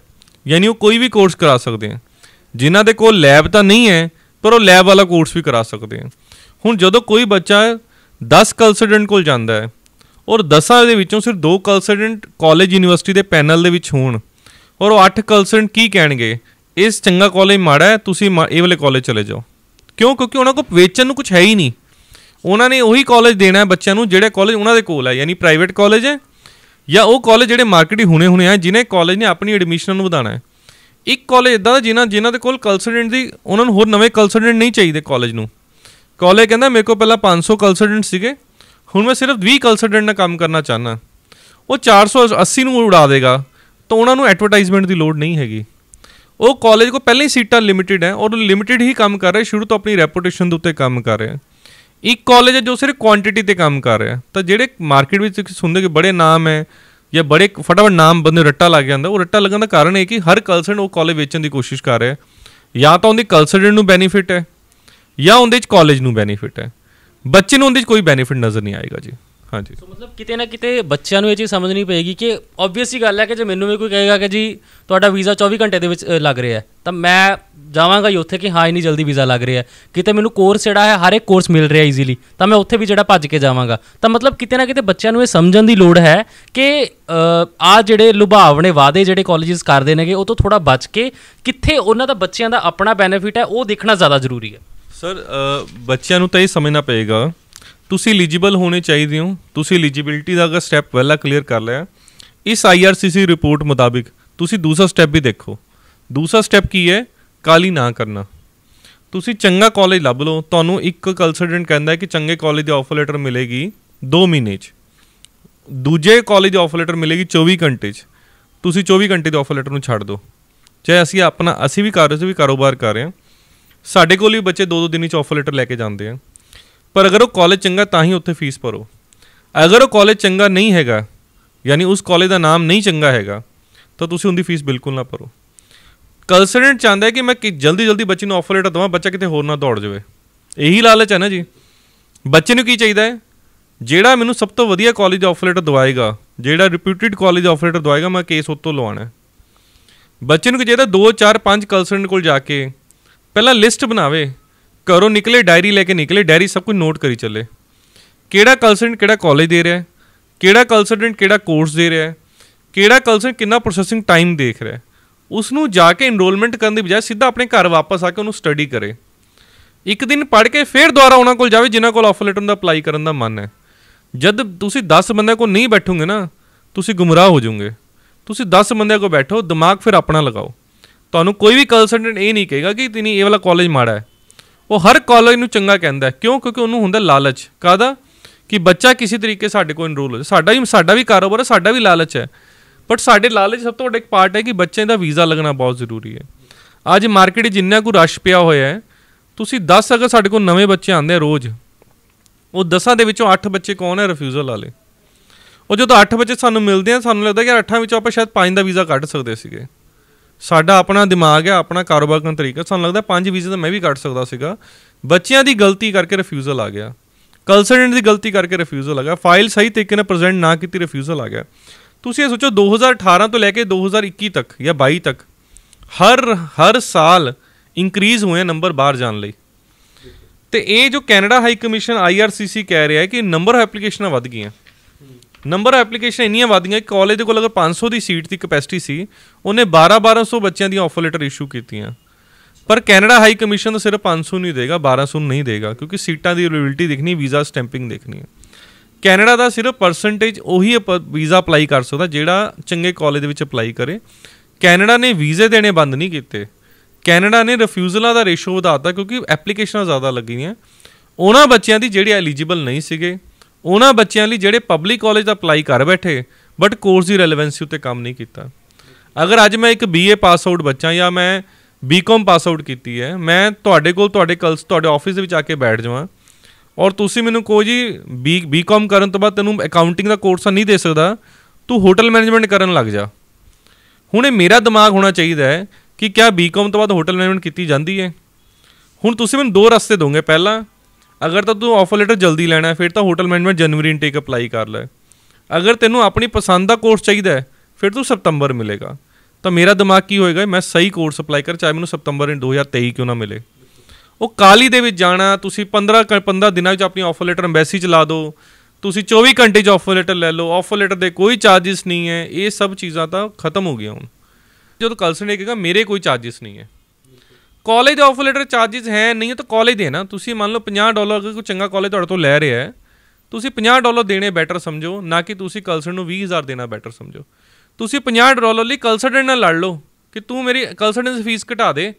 ਯਾਨੀ ਉਹ ਕੋਈ ਵੀ ਕੋਰਸ ਕਰਾ ਸਕਦੇ ਆ ਜਿਨ੍ਹਾਂ ਦੇ ਕੋਲ ਲੈਬ ਤਾਂ ਨਹੀਂ ਹੈ ਪਰ ਉਹ ਲੈਬ ਵਾਲਾ ਕੋਰਸ ਵੀ ਕਰਾ ਸਕਦੇ ਆ ਹੁਣ ਜਦੋਂ ਕੋਈ ਬੱਚਾ 10 ਕਨਸਲਟੈਂਟ ਕੋਲ ਜਾਂਦਾ ਹੈ ਔਰ 10ਾਂ ਦੇ ਵਿੱਚੋਂ ਸਿਰਫ 2 ਕਨਸਲਟੈਂਟ ਕਾਲਜ ਯੂਨੀਵਰਸਿਟੀ ਦੇ ਪੈਨਲ ਦੇ ਵਿੱਚ ਹੋਣ ਔਰ ਉਹ 8 ਕਨਸਲਟੈਂਟ ਕੀ ਕਹਿਣਗੇ ਇਸ ਚੰਗਾ ਕਾਲਜ ਮਾੜਾ ਹੈ ਤੁਸੀਂ ਇਹ ਵਾਲੇ ਕਾਲਜ ਚਲੇ ਜਾਓ ਕਿਉਂ ਕਿਉਂਕਿ ਉਹਨਾਂ ਕੋਲ ਵੇਚਣ ਨੂੰ ਕੁਝ ਹੈ ਹੀ ਨਹੀਂ ਉਹਨਾਂ ਨੇ ਉਹੀ ਕਾਲਜ ਦੇਣਾ ਹੈ ਬੱਚਿਆਂ ਨੂੰ ਜਿਹੜੇ ਕਾਲਜ ਉਹਨਾਂ ਦੇ ਕੋਲ ਹੈ ਯਾਨੀ ਪ੍ਰਾਈਵੇਟ ਕਾਲਜ ਹੈ ਜਾਂ ਉਹ ਕਾਲਜ ਜਿਹੜੇ ਮਾਰਕੀਟ ਹੁਣੇ ਹੁਣੇ ਆ ਜਿਨ੍ਹਾਂ ਕਾਲਜ ਨੇ ਆਪਣੀ ਐਡਮਿਸ਼ਨ ਨੂੰ ਵਧਾਣਾ ਹੈ ਇੱਕ ਕਾਲਜ ਇਦਾਂ ਦਾ ਜਿਨ੍ਹਾਂ ਜਿਨ੍ਹਾਂ ਦੇ ਕੋਲ ਕਨਸਲਟੈਂਟ ਦੀ ਉਹਨਾਂ ਨੂੰ ਹੋਰ ਨਵੇਂ ਕਨਸਲਟੈਂਟ ਨਹੀਂ ਚਾਹੀਦੇ ਕਾਲਜ ਨੂੰ ਕਾਲਜ ਕਹਿੰਦਾ ਮੇਰੇ ਕੋਲ ਪਹਿਲਾਂ 500 ਕਨਸਲਟੈਂਟ ਸੀਗੇ ਹੁਣ ਮੈਂ ਸਿਰਫ 20 ਕਨਸਲਟੈਂਟ ਨਾਲ ਕੰਮ ਕਰਨਾ ਚਾਹਨਾ ਉਹ 480 ਨੂੰ ਉਡਾ ਦੇਗਾ ਤਾਂ ਉਹਨਾਂ ਨੂੰ ਐਡਵਰਟਾਈਜ਼ਮੈਂਟ ਦੀ ਲੋੜ ਨਹੀਂ ਹੈਗੀ ਉਹ ਕਾਲਜ ਕੋ ਪਹਿਲਾਂ ਹੀ ਸੀਟਾਂ ਲਿਮਿਟਿਡ ਹੈ ਔਰ ਲਿਮਿਟਿਡ ਹੀ ਕੰਮ ਕਰ ਰਿਹਾ ਸ਼ੁਰੂ ਤੋਂ ਆਪਣੀ ਰੈਪਿਊਟੇਸ਼ਨ ਦੇ ਉੱਤੇ ਕੰਮ ਕਰ ਰਿਹਾ ਇੱਕ ਕਾਲਜ ਹੈ ਜੋ ਸਿਰਫ ਕੁਆਂਟੀਟੀ ਤੇ ਕੰਮ ਕਰ ਰਿਹਾ ਤਾਂ ਜਿਹੜੇ ਮਾਰਕੀਟ ਵਿੱਚ ਤੁਸੀਂ ਸੁਣਦੇ ਕਿ ਬੜੇ ਨਾਮ ਹੈ ਜਾਂ ਬੜੇ ਫਟਾਫਟ ਨਾਮ ਬੰਦੇ ਰੱਟਾ ਲੱਗ ਜਾਂਦਾ ਉਹ ਰੱਟਾ ਲੱਗਣ ਦਾ ਕਾਰਨ ਇਹ ਕਿ ਹਰ ਕਲਸਨ ਉਹ ਕਾਲਜ ਵੇਚਣ ਦੀ ਕੋਸ਼ਿਸ਼ ਕਰ ਰਿਹਾ ਜਾਂ ਤਾਂ ਉਹਦੇ ਕਲਸਨ ਨੂੰ ਬੈਨੀਫਿਟ ਹੈ ਜਾਂ ਉਹਦੇ ਚ ਕਾਲਜ ਨੂੰ ਬੈਨੀਫਿਟ ਹੈ ਬੱਚੇ ਨੂੰ ਉਹਦੇ ਚ ਕੋਈ ਬੈਨੀਫਿਟ ਨਜ਼ਰ ਨਹੀਂ ਆਏਗਾ ਜੀ ਹਾਂਜੀ ਸੋ ਮਤਲਬ ਕਿਤੇ ਨਾ ਕਿਤੇ ਬੱਚਿਆਂ ਨੂੰ ਇਹ ਚੀਜ਼ ਸਮਝਣੀ ਪਏਗੀ ਕਿ ਹੀ ਗੱਲ ਹੈ ਕਿ ਜੇ ਮੈਨੂੰ ਵੀ ਕੋਈ ਕਹੇਗਾ ਕਿ ਜੀ ਤੁਹਾਡਾ ਵੀਜ਼ਾ 24 ਘੰਟੇ ਦੇ ਵਿੱਚ ਲੱਗ ਰਿਹਾ ਹੈ ਤਾਂ ਮੈਂ ਜਾਵਾਂਗਾ ਹੀ ਉੱਥੇ ਕਿ ਹਾਂ ਇਨੀ ਜਲਦੀ ਵੀਜ਼ਾ ਲੱਗ ਰਿਹਾ ਹੈ ਕਿਤੇ ਮੈਨੂੰ ਕੋਰਸ ਜਿਹੜਾ ਹੈ ਹਰ ਇੱਕ ਕੋਰਸ ਮਿਲ ਰਿਹਾ ਈਜ਼ੀਲੀ ਤਾਂ ਮੈਂ ਉੱਥੇ ਵੀ ਜਿਹੜਾ ਭੱਜ ਕੇ ਜਾਵਾਂਗਾ ਤਾਂ ਮਤਲਬ ਕਿਤੇ ਨਾ ਕਿਤੇ ਬੱਚਿਆਂ ਨੂੰ ਇਹ ਸਮਝਣ ਦੀ ਲੋੜ ਹੈ ਕਿ ਆ ਜਿਹੜੇ ਲੁਭਾਵਣੇ ਵਾਅਦੇ ਜਿਹੜੇ ਕਾਲਜਸ ਕਰਦੇ ਨੇਗੇ ਉਹ ਤੋਂ ਥੋੜਾ ਬਚ ਕੇ ਕਿੱਥੇ ਉਹਨਾਂ ਦਾ ਬੱਚਿਆਂ ਦਾ ਆਪਣਾ ਬੈਨੀਫਿਟ ਹੈ ਉਹ ਦੇਖਣਾ ਜ਼ਿਆਦਾ ਜ਼ਰੂਰੀ ਹੈ ਸਰ ਬੱਚਿਆਂ ਨੂੰ ਤਾਂ ਇਹ ਸਮਝਣਾ ਪਏਗਾ ਤੁਸੀਂ ਐਲੀਜੀਬਲ ਹੋਣੇ ਚਾਹੀਦੇ ਹੋ ਤੁਸੀਂ ਐਲੀਜੀਬਿਲਟੀ ਦਾ ਅਗਰ ਸਟੈਪ ਪਹਿਲਾਂ ਕਲੀਅਰ ਕਰ ਲਿਆ ਇਸ ਆਈਆਰਸੀਸੀ ਰਿਪੋਰਟ ਮੁਤਾਬਿਕ ਤੁਸੀਂ ਦੂਸਰਾ ਸਟੈਪ ਵੀ ਦੇਖੋ ਦੂਸਰਾ ਸਟੈਪ ਕੀ ਹੈ ਕਾਲੀ ਨਾ ਕਰਨਾ ਤੁਸੀਂ ਚੰਗਾ ਕਾਲਜ ਲੱਭ ਲਓ ਤੁਹਾਨੂੰ ਇੱਕ ਕੰਸਲਟੈਂਟ ਕਹਿੰਦਾ ਹੈ ਕਿ ਚੰਗੇ ਕਾਲਜ ਦੀ ਆਫਰ ਲੈਟਰ ਮਿਲੇਗੀ 2 ਮਹੀਨੇ 'ਚ ਦੂਜੇ ਕਾਲਜ ਦੀ ਆਫਰ ਲੈਟਰ ਮਿਲੇਗੀ 24 ਘੰਟੇ 'ਚ ਤੁਸੀਂ 24 ਘੰਟੇ ਦੀ ਆਫਰ ਲੈਟਰ ਨੂੰ ਛੱਡ ਦਿਓ ਚਾਹੇ ਅਸੀਂ ਆਪਣਾ ਅਸੀਂ ਵੀ ਕਾਰਜ ਵੀ ਕਾਰੋਬਾਰ ਕਰ ਰਹੇ ਹਾਂ ਸਾਡੇ ਕੋਲ ਵੀ ਬੱਚੇ 2-2 ਦਿਨ 'ਚ ਆਫਰ ਲੈਟਰ ਲੈ ਕੇ ਜਾਂਦੇ ਆ ਪਰ ਅਗਰ ਉਹ ਕਾਲਜ ਚੰਗਾ ਤਾਂ ਹੀ ਉੱਥੇ ਫੀਸ ਭਰੋ ਅਗਰ ਉਹ ਕਾਲਜ ਚੰਗਾ ਨਹੀਂ ਹੈਗਾ ਯਾਨੀ ਉਸ ਕਾਲਜ ਦਾ ਨਾਮ ਨਹੀਂ ਚੰਗਾ ਹੈਗਾ ਤਾਂ ਤੁਸੀਂ ਉਹਦੀ ਫੀਸ ਬਿਲਕੁਲ ਨਾ ਭਰੋ ਕਲਸਰੈਂਟ ਚਾਹੁੰਦਾ ਹੈ ਕਿ ਮੈਂ ਕਿ ਜਲਦੀ ਜਲਦੀ ਬੱਚੇ ਨੂੰ ਆਫਰ ਲੈਟਰ ਦਵਾਂ ਬੱਚਾ ਕਿਤੇ ਹੋਰ ਨਾ ਦੌੜ ਜਾਵੇ ਇਹੀ ਲਾਲਚ ਹੈ ਨਾ ਜੀ ਬੱਚੇ ਨੂੰ ਕੀ ਚਾਹੀਦਾ ਹੈ ਜਿਹੜਾ ਮੈਨੂੰ ਸਭ ਤੋਂ ਵਧੀਆ ਕਾਲਜ ਆਫਰ ਲੈਟਰ ਦਵਾਏਗਾ ਜਿਹੜਾ ਰਿਪਿਊਟਿਡ ਕਾਲਜ ਆਫਰ ਲੈਟਰ ਦਵਾਏਗਾ ਮੈਂ ਕੇਸ ਉਤੋਂ ਲਵਾਣਾ ਹੈ ਬੱਚੇ ਨੂੰ ਕਿ ਜਿਹੜਾ 2 4 5 ਕਲਸਰੈਂਟ ਕੋਲ ਜਾ ਕੇ ਪਹਿਲਾਂ ਲਿਸਟ ਬਣਾਵੇ ਘਰੋਂ ਨਿਕਲੇ ਡਾਇਰੀ ਲੈ ਕੇ ਨਿਕਲੇ ਡਾਇਰੀ ਸਭ ਕੁਝ ਨੋਟ ਕਰੀ ਚੱਲੇ ਕਿਹੜਾ ਕਨਸਲਟੈਂਟ ਕਿਹੜਾ ਕਾਲਜ ਦੇ ਰਿਹਾ ਹੈ ਕਿਹੜਾ ਕਨਸਲਟੈਂਟ ਕਿਹੜਾ ਕੋਰਸ ਦੇ ਰਿਹਾ ਹੈ ਕਿਹੜਾ ਕਨਸਲਟੈਂਟ ਕਿੰਨਾ ਪ੍ਰੋਸੈਸਿੰਗ ਟਾਈਮ ਦੇਖ ਰਿਹਾ ਹੈ ਉਸ ਨੂੰ ਜਾ ਕੇ ਇਨਰੋਲਮੈਂਟ ਕਰਨ ਦੀ ਬਜਾਏ ਸਿੱਧਾ ਆਪਣੇ ਘਰ ਵਾਪਸ ਆ ਕੇ ਉਹਨੂੰ ਸਟੱਡੀ ਕਰੇ ਇੱਕ ਦਿਨ ਪੜ ਕੇ ਫਿਰ ਦੁਬਾਰਾ ਉਹਨਾਂ ਕੋਲ ਜਾਵੇ ਜਿਨ੍ਹਾਂ ਕੋਲ ਆਫਰ ਲੈਟਰ ਦਾ ਅਪਲਾਈ ਕਰਨ ਦਾ ਮਨ ਹੈ ਜਦ ਤੁਸੀਂ 10 ਬੰਦਿਆਂ ਕੋਲ ਨਹੀਂ ਬੈਠੋਗੇ ਨਾ ਤੁਸੀਂ ਗੁੰਮਰਾਹ ਹੋ ਜਾਓਗੇ ਤੁਸੀਂ 10 ਬੰਦਿਆਂ ਕੋਲ ਬੈਠੋ ਦਿਮਾਗ ਫਿਰ ਆਪਣਾ ਲਗਾਓ ਤੁਹਾਨੂੰ ਕੋਈ ਵੀ ਕੰਸਲਟੈਂਟ ਇਹ ਨਹੀਂ ਕਹੇਗਾ ਕਿ ਤੈਨੂੰ ਇਹ ਵਾਲਾ ਕਾਲਜ ਮਾੜਾ ਹੈ ਉਹ ਹਰ ਕਾਲਜ ਨੂੰ ਚੰਗਾ ਕਹਿੰਦਾ ਕਿਉਂ ਕਿਉਂਕਿ ਉਹਨੂੰ ਹੁੰਦਾ ਲਾਲਚ ਕਾਦਾ ਕਿ ਬੱਚਾ ਕਿਸੇ ਤਰੀਕੇ ਸਾਡੇ ਕੋਲ ਇਨਰੋਲ ਹੋ ਜਾ ਸਾਡਾ ਵੀ ਸਾਡਾ ਵੀ ਕਾਰੋਬਾਰ ਹੈ ਸਾਡਾ ਵੀ ਲਾਲਚ ਹੈ ਬਟ ਸਾਡੇ ਲਾਲਚ ਸਭ ਤੋਂ ਵੱਡਾ ਇੱਕ ਪਾਰਟ ਹੈ ਕਿ ਬੱਚੇ ਦਾ ਵੀਜ਼ਾ ਲੱਗਣਾ ਬਹੁਤ ਜ਼ਰੂਰੀ ਹੈ ਅੱਜ ਮਾਰਕੀਟ ਜਿੰਨਾ ਕੋ ਰਸ਼ ਪਿਆ ਹੋਇਆ ਹੈ ਤੁਸੀਂ 10 ਅਗਰ ਸਾਡੇ ਕੋਲ ਨਵੇਂ ਬੱਚੇ ਆਉਂਦੇ ਆ ਰੋਜ਼ ਉਹ 10ਾਂ ਦੇ ਵਿੱਚੋਂ 8 ਬੱਚੇ ਕੌਣ ਹੈ ਰਿਫਿਊਜ਼ਲ ਵਾਲੇ ਉਹ ਜਦੋਂ 8 ਬੱਚੇ ਸਾਨੂੰ ਮਿਲਦੇ ਆ ਸਾਨੂੰ ਲੱਗਦਾ ਕਿ 8ਾਂ ਵਿੱਚੋਂ ਆਪਾਂ ਸ਼ਾਇਦ 5 ਦਾ ਵੀਜ਼ਾ ਕੱਢ ਸਕਦੇ ਸੀਗੇ ਸਾਡਾ ਆਪਣਾ ਦਿਮਾਗ ਹੈ ਆਪਣਾ ਕਾਰੋਬਾਰ ਕਰਨ ਤਰੀਕਾ ਸਾਨੂੰ ਲੱਗਦਾ ਪੰਜ ਵੀਜ਼ੇ ਤਾਂ ਮੈਂ ਵੀ ਕੱਢ ਸਕਦਾ ਸੀਗਾ ਬੱਚਿਆਂ ਦੀ ਗਲਤੀ ਕਰਕੇ ਰਿਫਿਊਜ਼ਲ ਆ ਗਿਆ ਕਲਸਰਡੈਂਟ ਦੀ ਗਲਤੀ ਕਰਕੇ ਰਿਫਿਊਜ਼ਲ ਆ ਗਿਆ ਫਾਈਲ ਸਹੀ ਤਰੀਕੇ ਨਾਲ ਪ੍ਰੈਜ਼ੈਂਟ ਨਾ ਕੀਤੀ ਰਿਫਿਊਜ਼ਲ ਆ ਗਿਆ ਤੁਸੀਂ ਇਹ ਸੋਚੋ 2018 ਤੋਂ ਲੈ ਕੇ 2021 ਤੱਕ ਜਾਂ 22 ਤੱਕ ਹਰ ਹਰ ਸਾਲ ਇਨਕਰੀਜ਼ ਹੋਏ ਨੰਬਰ ਬਾਹਰ ਜਾਣ ਲਈ ਤੇ ਇਹ ਜੋ ਕੈਨੇਡਾ ਹਾਈ ਕਮਿਸ਼ਨ ਆਈਆਰਸੀਸੀ ਕਹਿ ਰਿਹਾ ਹੈ ਕਿ ਨੰਬਰ ਆਫ ਐਪਲੀਕੇਸ਼ਨਾਂ ਵਧ ਗਈਆਂ ਨੰਬਰ ਐਪਲੀਕੇਸ਼ਨ ਇੰਨੀਆਂ ਵਧ ਗਈਆਂ ਕਾਲਜ ਦੇ ਕੋਲ ਅਗਰ 500 ਦੀ ਸੀਟ ਦੀ ਕਪੈਸਿਟੀ ਸੀ ਉਹਨੇ 12 1200 ਬੱਚਿਆਂ ਦੀ ਆਫਰ ਲੈਟਰ ਇਸ਼ੂ ਕੀਤੀਆਂ ਪਰ ਕੈਨੇਡਾ ਹਾਈ ਕਮਿਸ਼ਨ ਤਾਂ ਸਿਰਫ 500 ਨਹੀਂ ਦੇਗਾ 1200 ਨਹੀਂ ਦੇਗਾ ਕਿਉਂਕਿ ਸੀਟਾਂ ਦੀ ਅਵੇਲੇਬਿਲਟੀ ਦੇਖਣੀ ਵੀਜ਼ਾ ਸਟੈਂਪਿੰਗ ਦੇਖਣੀ ਹੈ ਕੈਨੇਡਾ ਦਾ ਸਿਰਫ ਪਰਸੈਂਟੇਜ ਉਹੀ ਵੀਜ਼ਾ ਅਪਲਾਈ ਕਰ ਸਕਦਾ ਜਿਹੜਾ ਚੰਗੇ ਕਾਲਜ ਦੇ ਵਿੱਚ ਅਪਲਾਈ ਕਰੇ ਕੈਨੇਡਾ ਨੇ ਵੀਜ਼ੇ ਦੇਣੇ ਬੰਦ ਨਹੀਂ ਕੀਤੇ ਕੈਨੇਡਾ ਨੇ ਰਿਫਿਊਜ਼ਲਾਂ ਦਾ ਰੇਸ਼ੋ ਵਧਾਤਾ ਕਿਉਂਕਿ ਐਪਲੀਕੇਸ਼ਨਾਂ ਜ਼ਿਆਦਾ ਲੱਗੀਆਂ ਉਹਨਾਂ ਬੱਚਿਆਂ ਦੀ ਜਿਹੜੇ ਐਲੀਜੀਬਲ ਨਹੀਂ ਸੀਗੇ ਉਹਨਾਂ ਬੱਚਿਆਂ ਲਈ ਜਿਹੜੇ ਪਬਲਿਕ ਕਾਲਜ ਦਾ ਅਪਲਾਈ ਕਰ ਬੈਠੇ ਬਟ ਕੋਰਸ ਦੀ ਰੈਲੇਵੈਂਸੀ ਉੱਤੇ ਕੰਮ ਨਹੀਂ ਕੀਤਾ ਅਗਰ ਅੱਜ ਮੈਂ ਇੱਕ ਬੀਏ ਪਾਸ ਆਊਟ ਬੱਚਾ ਜਾਂ ਮੈਂ ਬੀਕਾਮ ਪਾਸ ਆਊਟ ਕੀਤੀ ਹੈ ਮੈਂ ਤੁਹਾਡੇ ਕੋਲ ਤੁਹਾਡੇ ਕਲਸ ਤੁਹਾਡੇ ਆਫਿਸ ਦੇ ਵਿੱਚ ਆ ਕੇ ਬੈਠ ਜਾਵਾਂ ਔਰ ਤੁਸੀਂ ਮੈਨੂੰ ਕਹੋ ਜੀ ਬੀ ਬੀਕਾਮ ਕਰਨ ਤੋਂ ਬਾਅਦ ਤੈਨੂੰ ਅਕਾਊਂਟਿੰਗ ਦਾ ਕੋਰਸ ਨਹੀਂ ਦੇ ਸਕਦਾ ਤੂੰ ਹੋਟਲ ਮੈਨੇਜਮੈਂਟ ਕਰਨ ਲੱਗ ਜਾ ਹੁਣ ਇਹ ਮੇਰਾ ਦਿਮਾਗ ਹੋਣਾ ਚਾਹੀਦਾ ਹੈ ਕਿ ਕਿਆ ਬੀਕਾਮ ਤੋਂ ਬਾਅਦ ਹੋਟਲ ਮੈਨੇਜਮੈਂਟ ਕੀਤੀ ਜਾਂਦੀ ਹੈ ਹੁਣ ਤੁਸੀਂ ਮੈਨੂੰ ਦੋ ਰਸਤੇ ਦੋਗੇ ਪਹਿਲਾ ਅਗਰ ਤਾਂ ਤੂੰ ਆਫਰ ਲੈਟਰ ਜਲਦੀ ਲੈਣਾ ਹੈ ਫਿਰ ਤਾਂ hotel management January intake apply ਕਰ ਲੈ ਅਗਰ ਤੈਨੂੰ ਆਪਣੀ ਪਸੰਦ ਦਾ ਕੋਰਸ ਚਾਹੀਦਾ ਹੈ ਫਿਰ ਤੂੰ ਸਤੰਬਰ ਮਿਲੇਗਾ ਤਾਂ ਮੇਰਾ ਦਿਮਾਗ ਕੀ ਹੋਏਗਾ ਮੈਂ ਸਹੀ ਕੋਰਸ ਅਪਲਾਈ ਕਰ ਚਾਹੇ ਮੈਨੂੰ ਸਤੰਬਰ 2023 ਕਿਉਂ ਨਾ ਮਿਲੇ ਉਹ ਕਾਲੀ ਦੇ ਵਿੱਚ ਜਾਣਾ ਤੁਸੀਂ 15 15 ਦਿਨਾਂ ਵਿੱਚ ਆਪਣੀ ਆਫਰ ਲੈਟਰ ਐਮਬੈਸੀ ਚ ਲਾ ਦਿਓ ਤੁਸੀਂ 24 ਘੰਟੇ 'ਚ ਆਫਰ ਲੈਟਰ ਲੈ ਲਓ ਆਫਰ ਲੈਟਰ ਦੇ ਕੋਈ ਚਾਰजेस ਨਹੀਂ ਹੈ ਇਹ ਸਭ ਚੀਜ਼ਾਂ ਤਾਂ ਖਤਮ ਹੋ ਗਈਆਂ ਹੁਣ ਜਦੋਂ ਕਲਸਨ ਨੇ ਕਹੇਗਾ ਮੇਰੇ ਕੋਈ ਚਾਰजेस ਨਹੀਂ ਹੈ ਕਾਲਜ ਦੇ ਆਫਰ ਲੈਟਰ ਚਾਰजेस ਹੈ ਨਹੀਂ ਤਾਂ ਕਾਲਜ ਦੇ ਨਾ ਤੁਸੀਂ ਮੰਨ ਲਓ 50 ਡਾਲਰ ਕੋਈ ਚੰਗਾ ਕਾਲਜ ਤੁਹਾਡੇ ਤੋਂ ਲੈ ਰਿਹਾ ਹੈ ਤੁਸੀਂ 50 ਡਾਲਰ ਦੇਣੇ ਬੈਟਰ ਸਮਝੋ ਨਾ ਕਿ ਤੁਸੀਂ ਕਲਸਰ ਨੂੰ 20000 ਦੇਣਾ ਬੈਟਰ ਸਮਝੋ ਤੁਸੀਂ 50 ਡਾਲਰ ਲਈ ਕਲਸਰ ਨਾਲ ਲੜ ਲਓ ਕਿ ਤੂੰ ਮੇਰੀ ਕਲਸਰ ਦੀ ਫੀਸ ਘਟਾ ਦੇ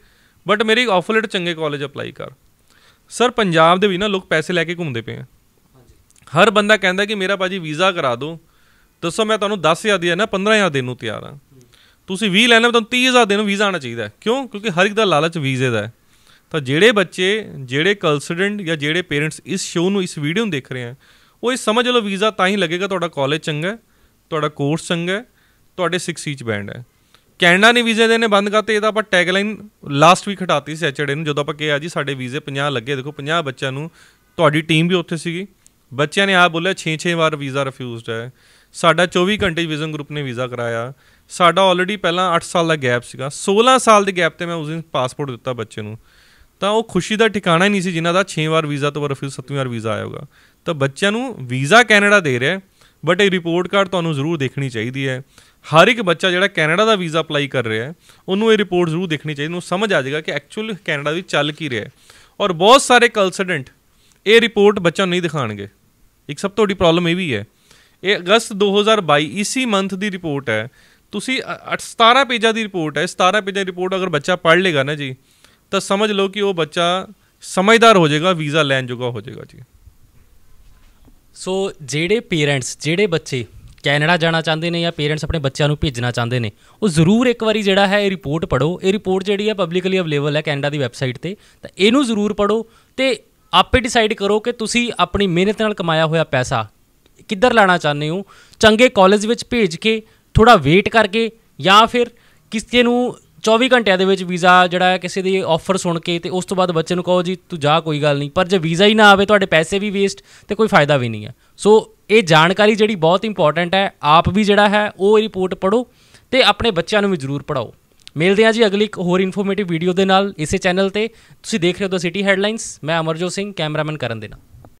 ਬਟ ਮੇਰੀ ਆਫਰ ਲੈਟਰ ਚੰਗੇ ਕਾਲਜ ਅਪਲਾਈ ਕਰ ਸਰ ਪੰਜਾਬ ਦੇ ਵੀ ਨਾ ਲੋਕ ਪੈਸੇ ਲੈ ਕੇ ਘੁੰਮਦੇ ਪਏ ਆ ਹਾਂਜੀ ਹਰ ਬੰਦਾ ਕਹਿੰਦਾ ਕਿ ਮੇਰਾ ਭਾਜੀ ਵੀਜ਼ਾ ਕਰਾ ਦੋ ਦੱਸੋ ਮੈਂ ਤੁਹਾਨੂੰ 10000 ਦੀ ਹੈ ਨਾ 15000 ਦੇਣ ਨੂੰ ਤਿਆਰ ਆ ਤੁਸੀਂ 20 ਲੈਣਾ ਤਾਂ 30000 ਦੇਣ ਨੂੰ ਵੀਜ਼ਾ ਆਣਾ ਚਾਹੀਦਾ ਕਿਉਂ ਕਿਉਂਕਿ ਹਰ ਇੱਕ ਦਾ ਲਾਲਚ ਵੀਜ਼ੇ ਦਾ ਹੈ ਤਾਂ ਜਿਹੜੇ ਬੱਚੇ ਜਿਹੜੇ ਕਲਸਟੂਡੈਂਟ ਜਾਂ ਜਿਹੜੇ ਪੇਰੈਂਟਸ ਇਸ ਸ਼ੋਅ ਨੂੰ ਇਸ ਵੀਡੀਓ ਨੂੰ ਦੇਖ ਰਹੇ ਆ ਉਹ ਇਹ ਸਮਝ ਲਓ ਵੀਜ਼ਾ ਤਾਂ ਹੀ ਲੱਗੇਗਾ ਤੁਹਾਡਾ ਕਾਲਜ ਚੰਗਾ ਤੁਹਾਡਾ ਕੋਰਸ ਚੰਗਾ ਤੁਹਾਡੇ 6 ਸੀਚ ਬੈਂਡ ਹੈ ਕੈਨੇਡਾ ਨੇ ਵੀਜ਼ੇ ਦੇਣੇ ਬੰਦ ਕਰਤੇ ਇਹਦਾ ਆਪਾਂ ਟੈਗਲਾਈਨ ਲਾਸਟ ਵੀਕ ਹਟਾਤੀ ਸੀ ਸੈਚਰਡੇ ਨੂੰ ਜਦੋਂ ਆਪਾਂ ਕਿਹਾ ਜੀ ਸਾਡੇ ਵੀਜ਼ੇ 50 ਲੱਗੇ ਦੇਖੋ 50 ਬੱਚਿਆਂ ਨੂੰ ਤੁਹਾਡੀ ਟੀਮ ਵੀ ਉੱਥੇ ਸੀਗੀ ਬੱਚਿਆਂ ਨੇ ਆ ਬੋਲਿਆ 6-6 ਵਾਰ ਵੀਜ਼ਾ ਰਿਫਿਊਜ਼ਡ ਹੈ ਸਾਡਾ 24 ਘੰਟੇ ਵਿਜ਼ਨ ਗਰੁੱਪ ਨੇ ਵੀਜ਼ਾ ਕਰਾਇਆ ਸਾਡਾ ਆਲਰੇਡੀ ਪਹਿਲਾਂ 8 ਸਾਲ ਦਾ ਗੈਪ ਸੀਗਾ 16 ਸਾਲ ਦੇ ਗੈਪ ਤੇ ਮੈਂ ਉਸ ਦਿਨ ਪਾਸਪੋਰਟ ਦਿੱਤਾ ਬੱਚੇ ਨੂੰ ਤਾਂ ਉਹ ਖੁਸ਼ੀ ਦਾ ਟਿਕਾਣਾ ਹੀ ਨਹੀਂ ਸੀ ਜਿਨ੍ਹਾਂ ਦਾ 6 ਵਾਰ ਵੀਜ਼ਾ ਤੋਂ ਰਿਫਿਊਜ਼ 7ਵੀਂ ਵਾਰ ਵੀਜ਼ਾ ਆਇਆ ਹੋਗਾ ਤਾਂ ਬੱਚਿਆਂ ਨੂੰ ਵੀਜ਼ਾ ਕੈਨੇਡਾ ਦੇ ਰਿਹਾ ਬਟ ਇਹ ਰਿਪੋਰਟ ਕਾਰਡ ਤੁਹਾਨੂੰ ਜ਼ਰੂਰ ਦੇਖਣੀ ਚਾਹੀਦੀ ਹੈ ਹਰ ਇੱਕ ਬੱਚਾ ਜਿਹੜਾ ਕੈਨੇਡਾ ਦਾ ਵੀਜ਼ਾ ਅਪਲਾਈ ਕਰ ਰਿਹਾ ਹੈ ਉਹਨੂੰ ਇਹ ਰਿਪੋਰਟ ਜ਼ਰੂਰ ਦੇਖਣੀ ਚਾਹੀਦੀ ਉਹਨੂੰ ਸਮਝ ਆ ਜਾਏਗਾ ਕਿ ਐਕਚੁਅਲ ਕੈਨੇਡਾ ਵਿੱਚ ਚੱਲ ਕੀ ਰਿਹਾ ਹੈ ਔਰ ਬਹੁਤ ਸਾਰੇ ਕਲਸਡੈਂਟ ਇਹ ਰਿਪੋਰਟ ਬੱਚਾ ਨਹੀਂ ਦਿਖਾਣਗੇ ਇੱਕ ਸਭ ਤੋਂ ਵੱਡੀ ਪ੍ਰੋਬਲਮ ਇਹ ਵੀ ਹੈ ਇਹ ਅਗਸਤ 2022 ਇਸੀ ਮੰਥ ਦੀ ਰਿਪੋਰਟ ਹੈ ਤੁਸੀਂ 17 ਪੇਜਾਂ ਦੀ ਰਿਪੋਰਟ ਹੈ 17 ਪੇਜਾਂ ਦੀ ਰਿਪੋਰਟ ਅਗਰ ਬੱਚਾ ਪੜ੍ਹ ਲੇਗਾ ਨਾ ਜੀ ਤਾਂ ਸਮਝ ਲਓ ਕਿ ਉਹ ਬੱਚਾ ਸਮਝਦਾਰ ਹੋ ਜਾਏਗਾ ਵੀਜ਼ਾ ਲੈਣ ਜੋਗਾ ਹੋ ਜਾਏਗਾ ਜੀ ਸੋ ਜਿਹੜੇ ਪੇਰੈਂਟਸ ਜਿਹੜੇ ਬੱਚੇ ਕੈਨੇਡਾ ਜਾਣਾ ਚਾਹੁੰਦੇ ਨੇ ਜਾਂ ਪੇਰੈਂਟਸ ਆਪਣੇ ਬੱਚਿਆਂ ਨੂੰ ਭੇਜਣਾ ਚਾਹੁੰਦੇ ਨੇ ਉਹ ਜ਼ਰੂਰ ਇੱਕ ਵਾਰੀ ਜਿਹੜਾ ਹੈ ਇਹ ਰਿਪੋਰਟ ਪੜੋ ਇਹ ਰਿਪੋਰਟ ਜਿਹੜੀ ਹੈ ਪਬਲਿਕਲੀ ਅਵੇਲੇਬਲ ਹੈ ਕੈਨੇਡਾ ਦੀ ਵੈਬਸਾਈਟ ਤੇ ਤਾਂ ਇਹਨੂੰ ਜ਼ਰੂਰ ਪੜੋ ਤੇ ਆਪੇ ਡਿਸਾਈਡ ਕਰੋ ਕਿ ਤੁਸੀਂ ਆਪਣੀ ਮਿਹਨਤ ਨਾਲ ਕਮਾਇਆ ਹੋਇਆ ਪੈਸਾ ਕਿੱਧਰ ਲਾਣਾ ਚਾਹੁੰਦੇ ਹੋ ਚੰਗੇ ਕਾਲਜ ਵਿੱਚ ਭੇਜ ਕੇ ਥੋੜਾ ਵੇਟ ਕਰਕੇ ਜਾਂ ਫਿਰ ਕਿਸੇ ਨੂੰ 24 ਘੰਟਿਆਂ ਦੇ ਵਿੱਚ ਵੀਜ਼ਾ ਜਿਹੜਾ ਹੈ ਕਿਸੇ ਦੀ ਆਫਰ ਸੁਣ ਕੇ ਤੇ ਉਸ ਤੋਂ ਬਾਅਦ ਬੱਚੇ ਨੂੰ ਕਹੋ ਜੀ ਤੂੰ ਜਾ ਕੋਈ ਗੱਲ ਨਹੀਂ ਪਰ ਜੇ ਵੀਜ਼ਾ ਹੀ ਨਾ ਆਵੇ ਤੁਹਾਡੇ ਪੈਸੇ ਵੀ ਵੇਸਟ ਤੇ ਕੋਈ ਫਾਇਦਾ ਵੀ ਨਹੀਂ ਹੈ ਸੋ ਇਹ ਜਾਣਕਾਰੀ ਜਿਹੜੀ ਬਹੁਤ ਇੰਪੋਰਟੈਂਟ ਹੈ ਆਪ ਵੀ ਜਿਹੜਾ ਹੈ ਉਹ ਰਿਪੋਰਟ ਪੜੋ ਤੇ ਆਪਣੇ ਬੱਚਿਆਂ ਨੂੰ ਵੀ ਜ਼ਰੂਰ ਪੜਾਓ ਮਿਲਦੇ ਹਾਂ ਜੀ ਅਗਲੀ ਇੱਕ ਹੋਰ ਇਨਫੋਰਮੇਟਿਵ ਵੀਡੀਓ ਦੇ ਨਾਲ ਇਸੇ ਚੈਨਲ ਤੇ ਤੁਸੀਂ ਦੇਖ ਰਹੇ ਹੋ ਦ ਸਿਟੀ ਹੈਡਲਾਈਨਸ ਮੈਂ ਅਮਰਜੋਤ ਸਿੰਘ ਕੈਮਰਾਮੈਨ ਕਰਨ ਦੇ ਨਾਲ